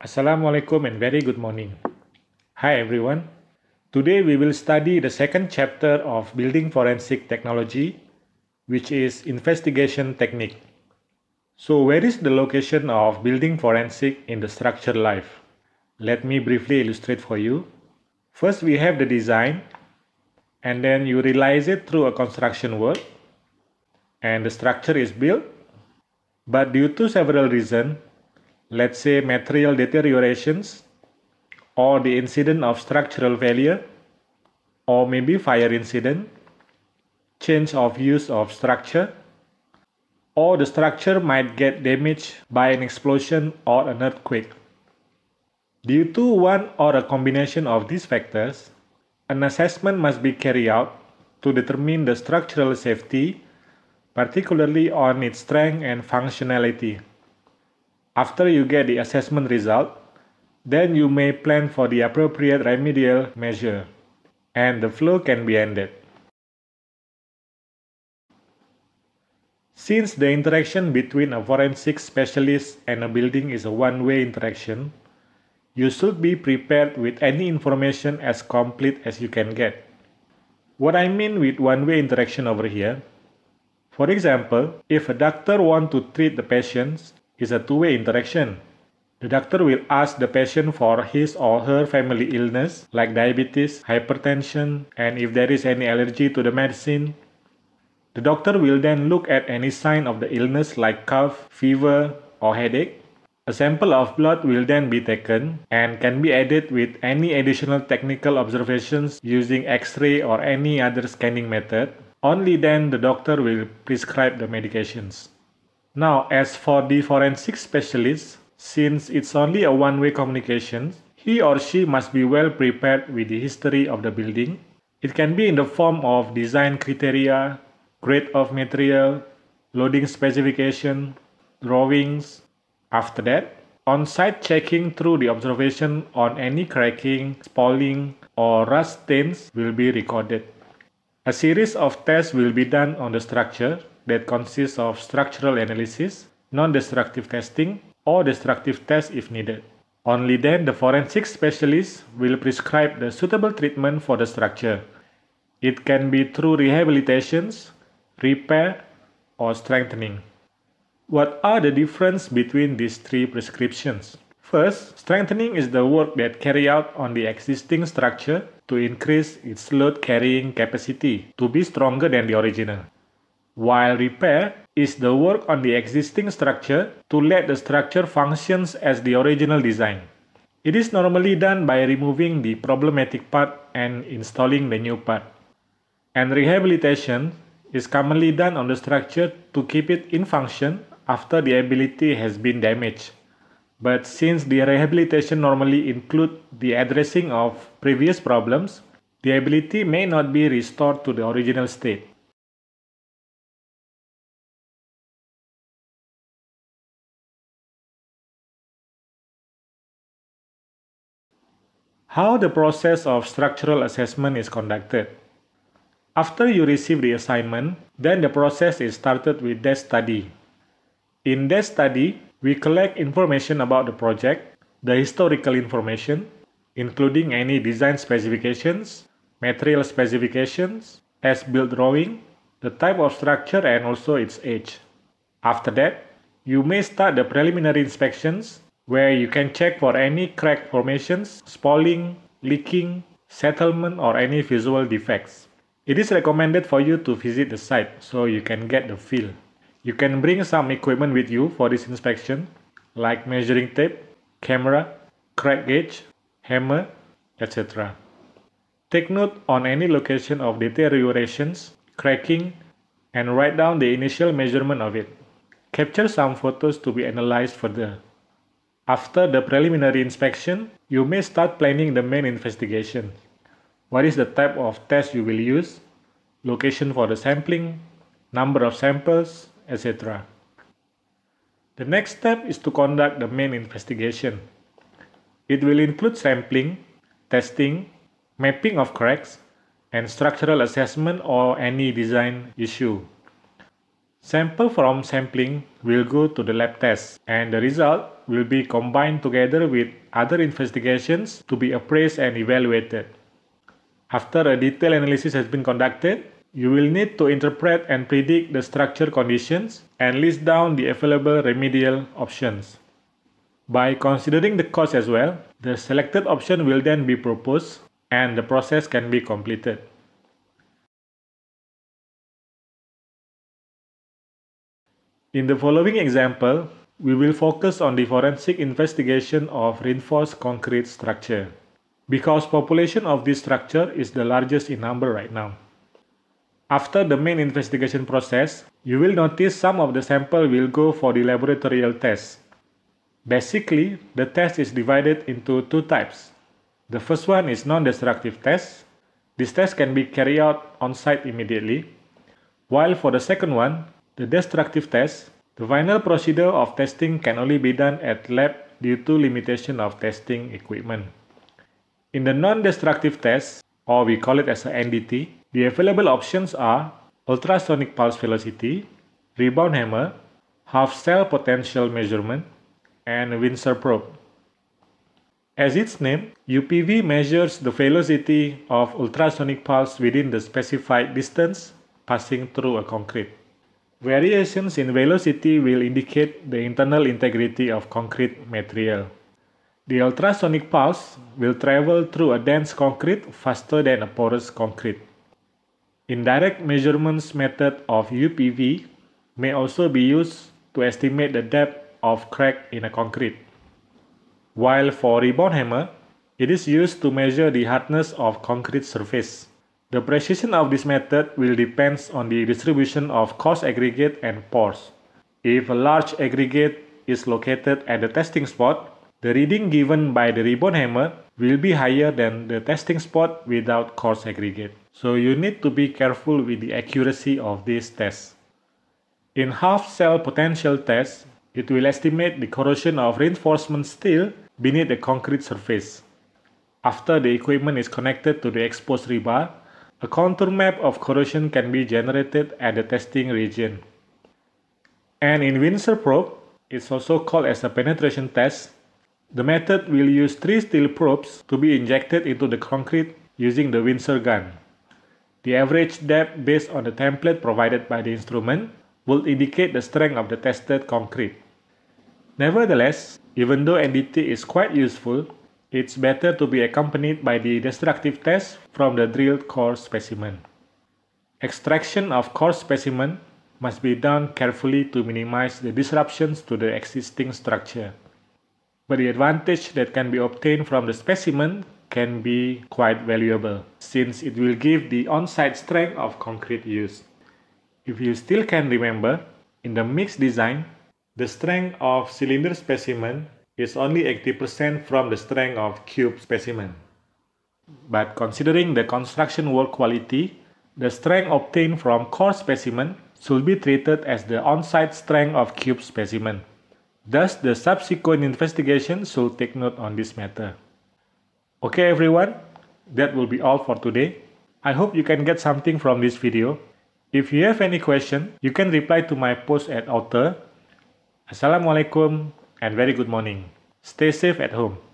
Assalamualaikum and very good morning. Hi everyone. Today we will study the second chapter of Building Forensic Technology, which is Investigation Technique. So, where is the location of building forensic in the structure life? Let me briefly illustrate for you. First, we have the design, and then you realize it through a construction work, and the structure is built. But due to several reasons, let's say material deteriorations or the incident of structural failure or maybe fire incident change of use of structure or the structure might get damaged by an explosion or an earthquake due to one or a combination of these factors an assessment must be carried out to determine the structural safety particularly on its strength and functionality after you get the assessment result, then you may plan for the appropriate remedial measure and the flow can be ended. Since the interaction between a forensic specialist and a building is a one-way interaction, you should be prepared with any information as complete as you can get. What I mean with one-way interaction over here, for example, if a doctor wants to treat the patients is a two-way interaction. The doctor will ask the patient for his or her family illness like diabetes, hypertension, and if there is any allergy to the medicine. The doctor will then look at any sign of the illness like cough, fever, or headache. A sample of blood will then be taken and can be added with any additional technical observations using x-ray or any other scanning method. Only then the doctor will prescribe the medications. Now, as for the forensic specialist, since it's only a one-way communication, he or she must be well prepared with the history of the building. It can be in the form of design criteria, grade of material, loading specification, drawings. After that, on-site checking through the observation on any cracking, spalling, or rust stains will be recorded. A series of tests will be done on the structure that consists of structural analysis, non-destructive testing, or destructive tests if needed. Only then the forensic specialist will prescribe the suitable treatment for the structure. It can be through rehabilitations, repair, or strengthening. What are the difference between these three prescriptions? First, strengthening is the work that carry out on the existing structure to increase its load carrying capacity to be stronger than the original while repair is the work on the existing structure to let the structure functions as the original design. It is normally done by removing the problematic part and installing the new part. And rehabilitation is commonly done on the structure to keep it in function after the ability has been damaged. But since the rehabilitation normally include the addressing of previous problems, the ability may not be restored to the original state. how the process of structural assessment is conducted. After you receive the assignment, then the process is started with that study. In that study, we collect information about the project, the historical information, including any design specifications, material specifications, as-built drawing, the type of structure and also its age. After that, you may start the preliminary inspections where you can check for any crack formations, spalling, leaking, settlement or any visual defects. It is recommended for you to visit the site so you can get the feel. You can bring some equipment with you for this inspection like measuring tape, camera, crack gauge, hammer, etc. Take note on any location of deteriorations, cracking, and write down the initial measurement of it. Capture some photos to be analyzed further. After the preliminary inspection, you may start planning the main investigation. What is the type of test you will use, location for the sampling, number of samples, etc. The next step is to conduct the main investigation. It will include sampling, testing, mapping of cracks, and structural assessment or any design issue. Sample from sampling will go to the lab test and the result will be combined together with other investigations to be appraised and evaluated. After a detailed analysis has been conducted, you will need to interpret and predict the structure conditions and list down the available remedial options. By considering the cost as well, the selected option will then be proposed and the process can be completed. In the following example, we will focus on the forensic investigation of reinforced concrete structure because population of this structure is the largest in number right now. After the main investigation process, you will notice some of the sample will go for the laboratorial test. Basically, the test is divided into two types. The first one is non-destructive test. This test can be carried out on site immediately. While for the second one, the destructive test. The final procedure of testing can only be done at lab due to limitation of testing equipment. In the non-destructive test, or we call it as a NDT, the available options are ultrasonic pulse velocity, rebound hammer, half cell potential measurement, and Windsor probe. As its name, UPV measures the velocity of ultrasonic pulse within the specified distance passing through a concrete. Variations in velocity will indicate the internal integrity of concrete material. The ultrasonic pulse will travel through a dense concrete faster than a porous concrete. Indirect measurements method of UPV may also be used to estimate the depth of crack in a concrete. While for rebound hammer, it is used to measure the hardness of concrete surface. The precision of this method will depend on the distribution of coarse aggregate and pores. If a large aggregate is located at the testing spot, the reading given by the rebound hammer will be higher than the testing spot without coarse aggregate. So you need to be careful with the accuracy of these tests. In half-cell potential test, it will estimate the corrosion of reinforcement steel beneath the concrete surface. After the equipment is connected to the exposed rebar, a contour map of corrosion can be generated at the testing region. And in Windsor probe, it's also called as a penetration test. The method will use three steel probes to be injected into the concrete using the Windsor gun. The average depth based on the template provided by the instrument will indicate the strength of the tested concrete. Nevertheless, even though NDT is quite useful, it's better to be accompanied by the destructive test from the drilled core specimen. Extraction of core specimen must be done carefully to minimize the disruptions to the existing structure. But the advantage that can be obtained from the specimen can be quite valuable since it will give the on-site strength of concrete used. If you still can remember, in the mixed design, the strength of cylinder specimen is only 80% from the strength of cube specimen. But considering the construction work quality, the strength obtained from core specimen should be treated as the on-site strength of cube specimen. Thus, the subsequent investigation should take note on this matter. Okay everyone, that will be all for today. I hope you can get something from this video. If you have any question, you can reply to my post at author. Assalamualaikum and very good morning. Stay safe at home.